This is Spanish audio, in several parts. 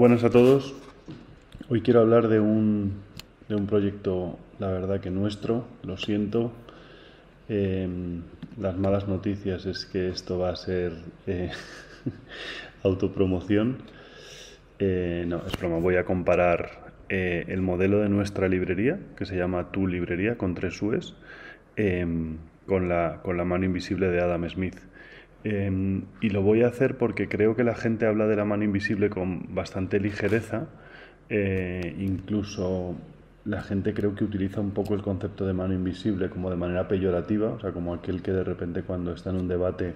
Buenas a todos. Hoy quiero hablar de un, proyecto, la verdad que nuestro, lo siento. Em, las malas noticias es que esto va a ser eh, autopromoción. Eh, no, es broma, voy a comparar eh, el modelo de nuestra librería, que se llama Tu Librería, con tres UES, em, con la, con, la, mano invisible de Adam Smith. Em, y lo voy a hacer porque creo que la gente habla de la mano invisible con bastante ligereza. Eh, incluso la gente creo que utiliza un poco el concepto de mano invisible como de manera peyorativa, o sea, como aquel que de repente cuando está en un debate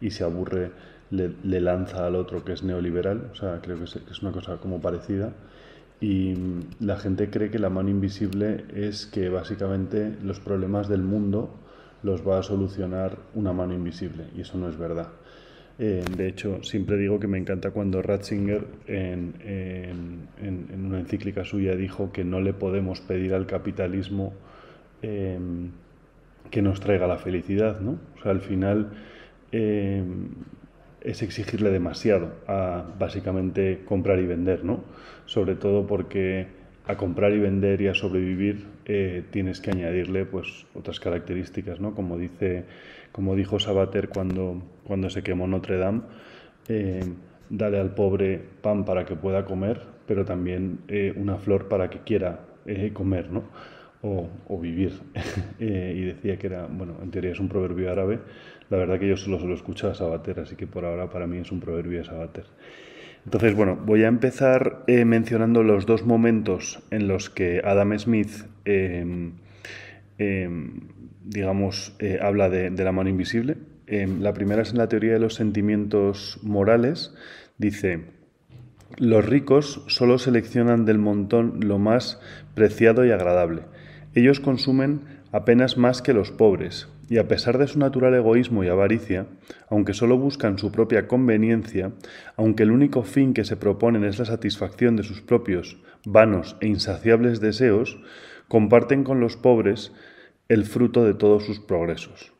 y se aburre le, lanza al otro que es neoliberal, o sea, creo que es, que es una cosa como parecida. Y mm, la gente cree que la mano invisible es que básicamente los problemas del mundo los va a solucionar una mano invisible, y eso no es verdad. Eh, de hecho, siempre digo que me encanta cuando Ratzinger en, una encíclica suya dijo que no le podemos pedir al capitalismo em, que nos traiga la felicidad, ¿no? al final em, es exigirle demasiado a básicamente comprar y vender, ¿no? Sobre todo porque a comprar y vender y a sobrevivir eh, tienes que añadirle pues otras características, ¿no? Como dice, como dijo Sabater cuando, cuando se quemó Notre Dame, eh, dale al pobre pan para que pueda comer, pero también eh, una flor para que quiera comer, O, vivir. y decía que era, bueno, en teoría es un proverbio árabe. La verdad que yo solo lo escucho a Sabater, así que por ahora para mí es un proverbio de Sabater. Entonces, bueno, voy a empezar mencionando los dos momentos en los que Adam Smith Em, em, digamos, eh, habla de, de, la mano invisible. Em, la primera es en la teoría de los sentimientos morales. Dice, los ricos solo seleccionan del montón lo más preciado y agradable. Ellos consumen apenas más que los pobres, y a pesar de su natural egoísmo y avaricia, aunque solo buscan su propia conveniencia, aunque el único fin que se proponen es la satisfacción de sus propios vanos e insaciables deseos, comparten con los pobres el fruto de todos sus progresos.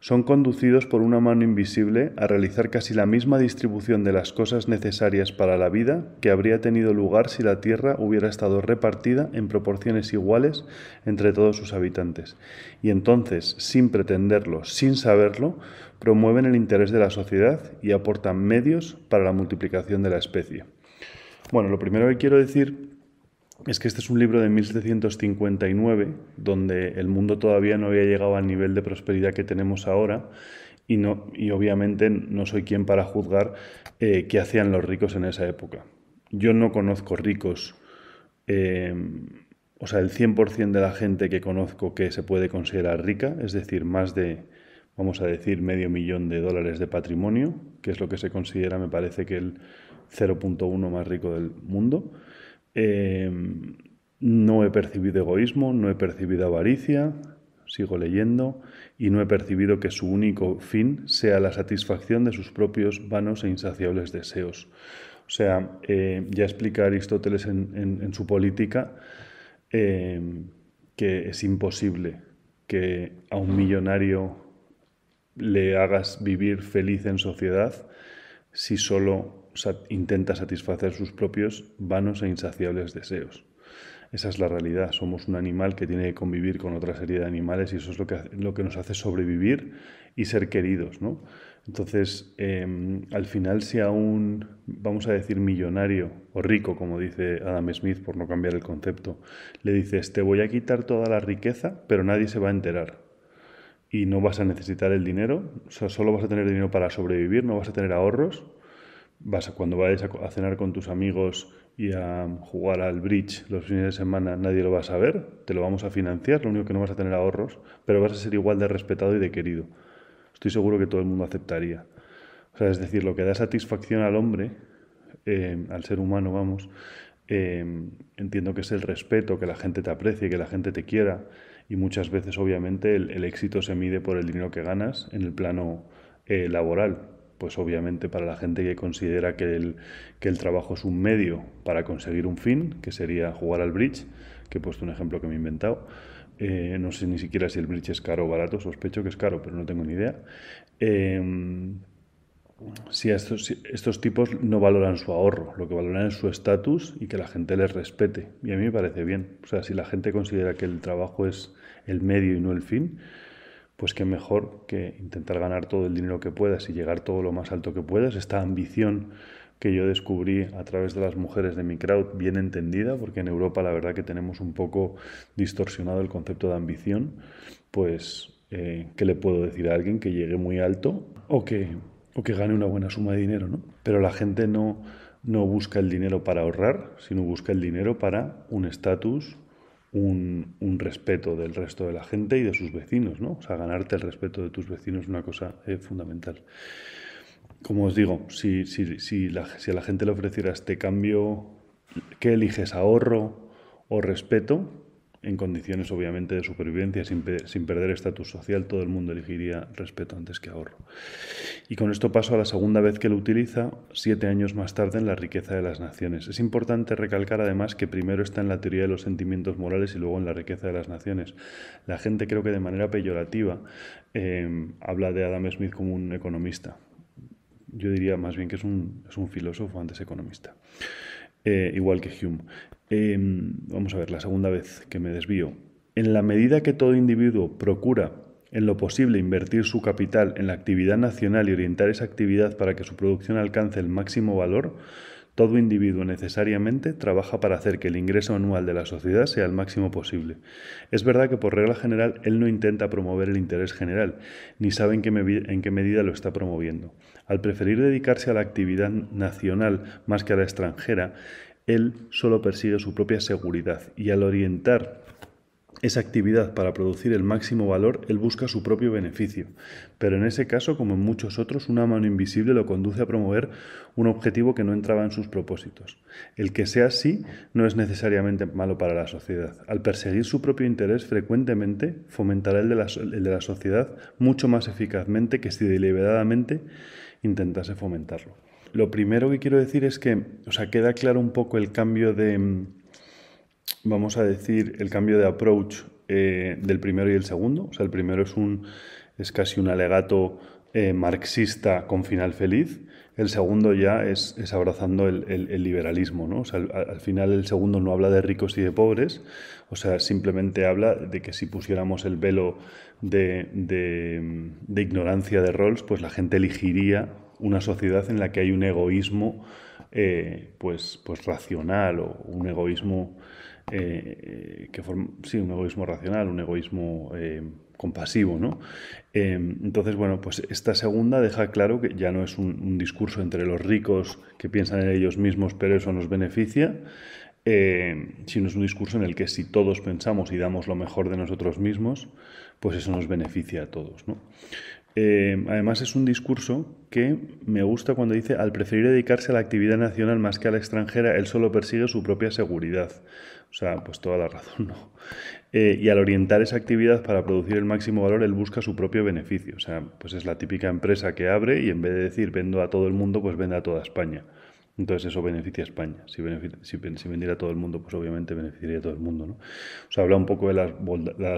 Son conducidos por una mano invisible a realizar casi la misma distribución de las cosas necesarias para la vida que habría tenido lugar si la tierra hubiera estado repartida en proporciones iguales entre todos sus habitantes. Y entonces, sin pretenderlo, sin saberlo, promueven el interés de la sociedad y aportan medios para la multiplicación de la especie. Bueno, lo primero que quiero decir es que este es un libro de 1759, donde el mundo todavía no había llegado al nivel de prosperidad que tenemos ahora, y, no, y obviamente no soy quien para juzgar eh, qué hacían los ricos en esa época. Yo no conozco ricos, eh, o sea, el 100% de la gente que conozco que se puede considerar rica, es decir, más de, vamos a decir, medio millón de dólares de patrimonio, que es lo que se considera, me parece que el 0.1 más rico del mundo. Em, no he percibido egoísmo, no he percibido avaricia, sigo leyendo, y no he percibido que su único fin sea la satisfacción de sus propios vanos e insaciables deseos. O sea, eh, ya explica Aristóteles en, su política em, que es imposible que a un millonario le hagas vivir feliz en sociedad si solo intenta satisfacer sus propios vanos e insaciables deseos. Esa es la realidad. Somos un animal que tiene que convivir con otra serie de animales y eso es lo que, lo que nos hace sobrevivir y ser queridos. ¿no? Entonces, em, al final, si a un, vamos a decir, millonario o rico, como dice Adam Smith, por no cambiar el concepto, le dices, te voy a quitar toda la riqueza, pero nadie se va a enterar. Y no vas a necesitar el dinero, solo vas a tener dinero para sobrevivir, no vas a tener ahorros, cuando vayas a, cenar con tus amigos y a jugar al bridge los fines de semana, nadie lo va a saber, te lo vamos a financiar, lo único que no vas a tener ahorros, pero vas a ser igual de respetado y de querido. Estoy seguro que todo el mundo aceptaría. es decir, lo que da satisfacción al hombre, eh, al ser humano, vamos, eh, entiendo que es el respeto, que la gente te aprecie, que la gente te quiera, y muchas veces, obviamente, el, éxito se mide por el dinero que ganas en el plano eh, laboral, pues obviamente para la gente que considera que el, trabajo es un medio para conseguir un fin, que sería jugar al bridge, que he puesto un ejemplo que me he inventado. Eh, no sé ni siquiera si el bridge es caro o barato, sospecho que es caro, pero no tengo ni idea. Em, si estos, estos, tipos no valoran su ahorro, lo que valoran es su estatus y que la gente les respete. Y a mí me parece bien. O sea, si la gente considera que el trabajo es el medio y no el fin, pues qué mejor que intentar ganar todo el dinero que puedas y llegar todo lo más alto que puedas. Esta ambición que yo descubrí a través de las mujeres de mi crowd, bien entendida, porque en Europa la verdad que tenemos un poco distorsionado el concepto de ambición, pues, eh, ¿qué le puedo decir a alguien? Que llegue muy alto o que, o que gane una buena suma de dinero, ¿no? Pero la gente no, no busca el dinero para ahorrar, sino busca el dinero para un estatus, un, respeto del resto de la gente y de sus vecinos, ¿no? O sea, ganarte el respeto de tus vecinos es una cosa eh, fundamental. Como os digo, si, si, la, si a la gente le ofreciera este cambio, ¿qué eliges? ¿Ahorro o respeto? en condiciones obviamente de supervivencia, sin, perder estatus social, todo el mundo elegiría respeto antes que ahorro. Y con esto paso a la segunda vez que lo utiliza, siete años más tarde en La riqueza de las naciones. Es importante recalcar además que primero está en la teoría de los sentimientos morales y luego en La riqueza de las naciones. La gente creo que de manera peyorativa eh, habla de Adam Smith como un economista. Yo diría más bien que es un, filósofo antes economista. Eh, igual que Hume. Em, vamos a ver, la segunda vez que me desvío. En la medida que todo individuo procura en lo posible invertir su capital en la actividad nacional y orientar esa actividad para que su producción alcance el máximo valor, todo individuo necesariamente trabaja para hacer que el ingreso anual de la sociedad sea el máximo posible. Es verdad que por regla general él no intenta promover el interés general, ni sabe en qué medida lo está promoviendo. Al preferir dedicarse a la actividad nacional más que a la extranjera, él solo persigue su propia seguridad y al orientar esa actividad para producir el máximo valor, él busca su propio beneficio. Pero en ese caso, como en muchos otros, una mano invisible lo conduce a promover un objetivo que no entraba en sus propósitos. El que sea así no es necesariamente malo para la sociedad. Al perseguir su propio interés, frecuentemente fomentará el de la, sociedad mucho más eficazmente que si deliberadamente intentase fomentarlo lo primero que quiero decir es que, o sea, queda claro un poco el cambio de, mm, vamos a decir, el cambio de approach eh, del primero y el segundo. O sea, el primero es, un, es casi un alegato eh, marxista con final feliz. El segundo ya es, abrazando el, liberalismo, O sea, al, final el segundo no habla de ricos y de pobres, o sea, simplemente habla de que si pusiéramos el velo de, de, mm, ignorancia de Rawls, pues la gente elegiría una sociedad en la que hay un egoísmo eh, pues, pues racional o un egoísmo eh, que sí, un egoísmo racional, un egoísmo eh, compasivo, ¿no? entonces, bueno, pues esta segunda deja claro que ya no es un, un, discurso entre los ricos que piensan en ellos mismos, pero eso nos beneficia, sino es un discurso en el que si todos pensamos y damos lo mejor de nosotros mismos, pues eso nos beneficia a todos, ¿no? Eh, además es un discurso que me gusta cuando dice, al preferir dedicarse a la actividad nacional más que a la extranjera, él solo persigue su propia seguridad. O sea, pues toda la razón, ¿no? Eh, y al orientar esa actividad para producir el máximo valor, él busca su propio beneficio. O sea, pues es la típica empresa que abre y en vez de decir vendo a todo el mundo, pues vende a toda España. Entonces eso beneficia a España. Si, vendiera a todo el mundo, pues obviamente beneficiaría a todo el mundo. ¿no? O sea, habla un poco de las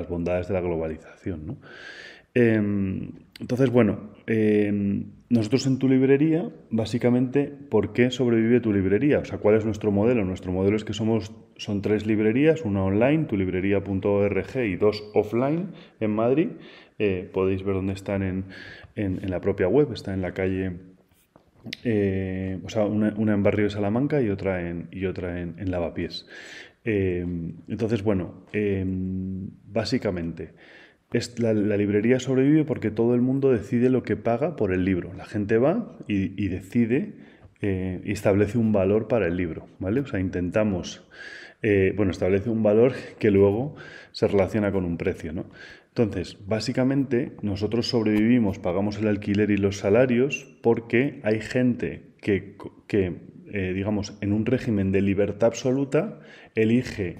bondades de la globalización. ¿no? Em, entonces, bueno, em, nosotros en tu librería, básicamente, ¿por qué sobrevive tu librería? O sea, ¿cuál es nuestro modelo? Nuestro modelo es que somos, son tres librerías, una online, tulibrería.org y dos offline en Madrid. Eh, podéis ver dónde están en, la propia web, está en la calle, eh, o sea, una, en Barrio de Salamanca y otra en, y otra en, en Lavapiés. Em, entonces, bueno, básicamente la, librería sobrevive porque todo el mundo decide lo que paga por el libro. La gente va y, decide eh, y establece un valor para el libro, ¿vale? O sea, intentamos, eh, bueno, establece un valor que luego se relaciona con un precio, ¿no? Entonces, básicamente nosotros sobrevivimos, pagamos el alquiler y los salarios porque hay gente que, eh, digamos, en un régimen de libertad absoluta, elige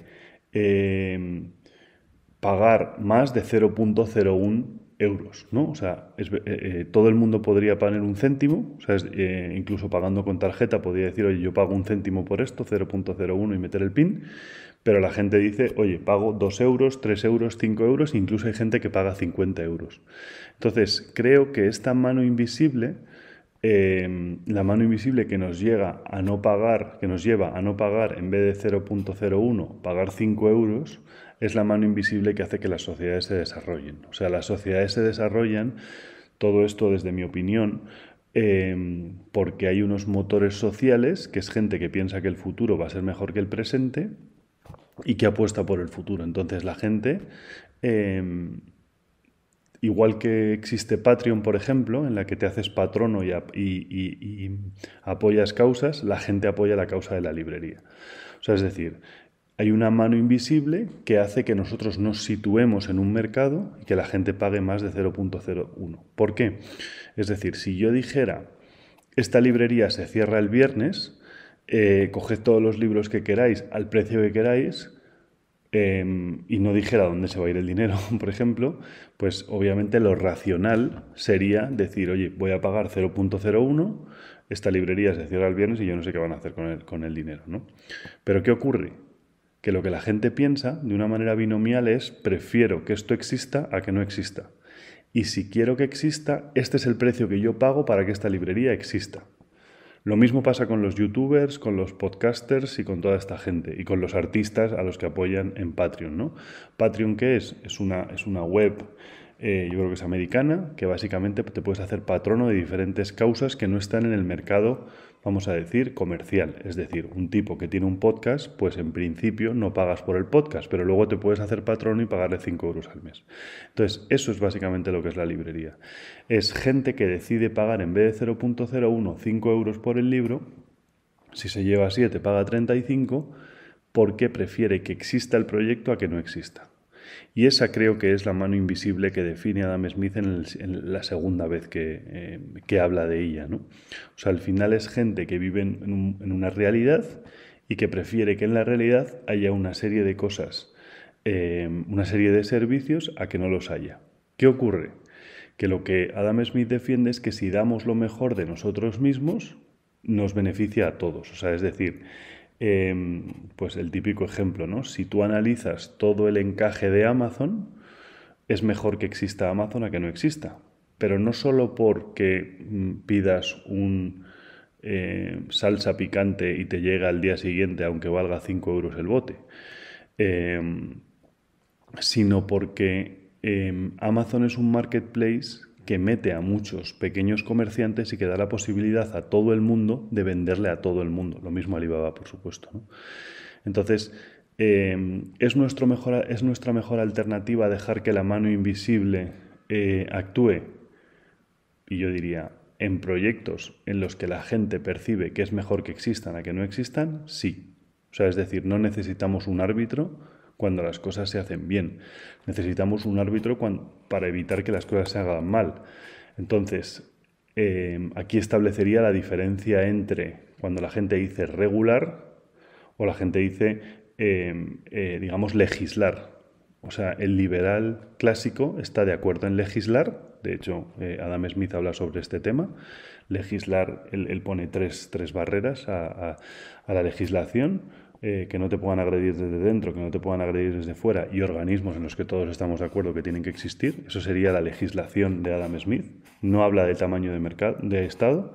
pagar más de 0.01 euros, ¿no? O sea, eh, eh, todo el mundo podría pagar un céntimo, sea, eh, incluso pagando con tarjeta podría decir, oye, yo pago un céntimo por esto, 0.01 y meter el PIN, pero la gente dice, oye, pago 2 euros, 3 euros, 5 euros, incluso hay gente que paga 50 euros. Entonces, creo que esta mano invisible, em, la mano invisible que nos llega a no pagar, que nos lleva a no pagar en vez de 0.01, pagar 5 euros, es la mano invisible que hace que las sociedades se desarrollen. O sea, las sociedades se desarrollan, todo esto desde mi opinión, em, porque hay unos motores sociales, que es gente que piensa que el futuro va a ser mejor que el presente y que apuesta por el futuro. Entonces la gente... Em, igual que existe Patreon, por ejemplo, en la que te haces patrono y, y, apoyas causas, la gente apoya la causa de la librería. O sea, es decir, hay una mano invisible que hace que nosotros nos situemos en un mercado y que la gente pague más de 0.01. ¿Por qué? Es decir, si yo dijera, esta librería se cierra el viernes, eh, coged todos los libros que queráis al precio que queráis, em, y no dijera dónde se va a ir el dinero, por ejemplo, pues obviamente lo racional sería decir, oye, voy a pagar 0.01, esta librería se cierra el viernes y yo no sé qué van a hacer con el, con el dinero, ¿no? Pero ¿qué ocurre? que lo que la gente piensa de una manera binomial es prefiero que esto exista a que no exista. Y si quiero que exista, este es el precio que yo pago para que esta librería exista. Lo mismo pasa con los youtubers, con los podcasters y con toda esta gente y con los artistas a los que apoyan en Patreon. ¿no? Patreon qué es? Es una, es una web, eh, yo creo que es americana, que básicamente te puedes hacer patrono de diferentes causas que no están en el mercado vamos a decir, comercial. Es decir, un tipo que tiene un podcast, pues en principio no pagas por el podcast, pero luego te puedes hacer patrón y pagarle 5 euros al mes. Entonces, eso es básicamente lo que es la librería. Es gente que decide pagar en vez de 0.01 5 euros por el libro, si se lleva 7 paga 35, porque prefiere que exista el proyecto a que no exista. Y esa creo que es la mano invisible que define Adam Smith en, la segunda vez eh, que, habla de ella. ¿no? O sea, al final es gente que vive en, una realidad y que prefiere que en la realidad haya una serie de cosas, eh, una serie de servicios a que no los haya. ¿Qué ocurre? Que lo que Adam Smith defiende es que si damos lo mejor de nosotros mismos, nos beneficia a todos. O sea, es decir, Em, pues el típico ejemplo, ¿no? Si tú analizas todo el encaje de Amazon, es mejor que exista Amazon a que no exista. Pero no solo porque mm, pidas un em, salsa picante y te llega al día siguiente, aunque valga 5 euros el bote, em, sino porque Amazon es un marketplace que mete a muchos pequeños comerciantes y que da la posibilidad a todo el mundo de venderle a todo el mundo. Lo mismo Alibaba, por supuesto. Entonces, eh, ¿es, nuestro mejor, ¿es, nuestra mejor alternativa dejar que la mano invisible eh, actúe? Y yo diría, en proyectos en los que la gente percibe que es mejor que existan a que no existan, sí. O sea, es decir, no necesitamos un árbitro cuando las cosas se hacen bien. Necesitamos un árbitro para evitar que las cosas se hagan mal. Entonces, eh, aquí establecería la diferencia entre cuando la gente dice regular o la gente dice, eh, eh, digamos, legislar. O sea, el liberal clásico está de acuerdo en legislar, de hecho, Adam Smith habla sobre este tema, legislar, él, pone tres, barreras a la legislación, eh, que no te puedan agredir desde dentro, que no te puedan agredir desde fuera, y organismos en los que todos estamos de acuerdo que tienen que existir. Eso sería la legislación de Adam Smith. No habla del tamaño de, mercado, de Estado,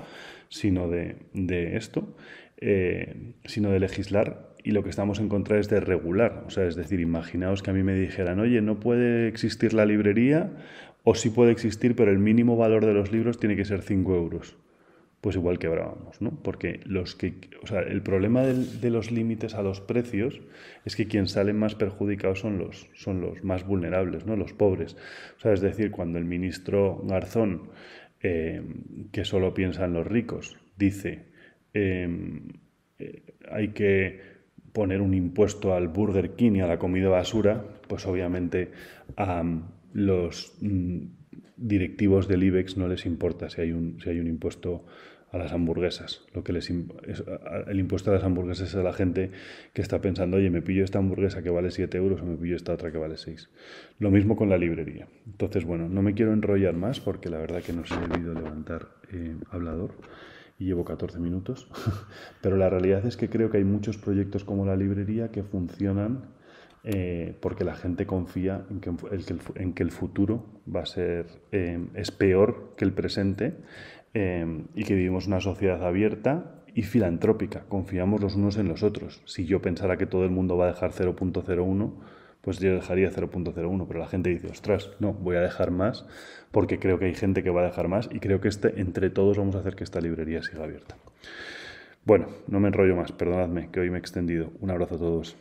sino de, esto, eh, sino de legislar y lo que estamos en contra es de regular. O sea, es decir, imaginaos que a mí me dijeran, oye, no puede existir la librería, o sí puede existir, pero el mínimo valor de los libros tiene que ser 5 euros pues igual quebrábamos, ¿no? Porque los que, o sea, el problema de, los límites a los precios es que quienes salen más perjudicados son los, son los más vulnerables, ¿no? Los pobres. O sea, es decir, cuando el ministro Garzón, eh, que solo piensa en los ricos, dice eh, hay que poner un impuesto al Burger King y a la comida basura, pues obviamente a los mm, directivos del IBEX no les importa si hay un, si hay un impuesto a las hamburguesas. Lo que les el impuesto a las hamburguesas es a la gente que está pensando, oye, me pillo esta hamburguesa que vale 7 euros o me pillo esta otra que vale 6. Lo mismo con la librería. Entonces, bueno, no me quiero enrollar más porque la verdad que no se he debido levantar eh, hablador y llevo 14 minutos. Pero la realidad es que creo que hay muchos proyectos como la librería que funcionan eh, porque la gente confía en que, el, futuro va a ser, eh, es peor que el presente eh, y que vivimos una sociedad abierta y filantrópica, confiamos los unos en los otros. Si yo pensara que todo el mundo va a dejar 0.01, pues yo dejaría 0.01, pero la gente dice, ostras, no, voy a dejar más porque creo que hay gente que va a dejar más y creo que este, entre todos vamos a hacer que esta librería siga abierta. Bueno, no me enrollo más, perdonadme que hoy me he extendido. Un abrazo a todos.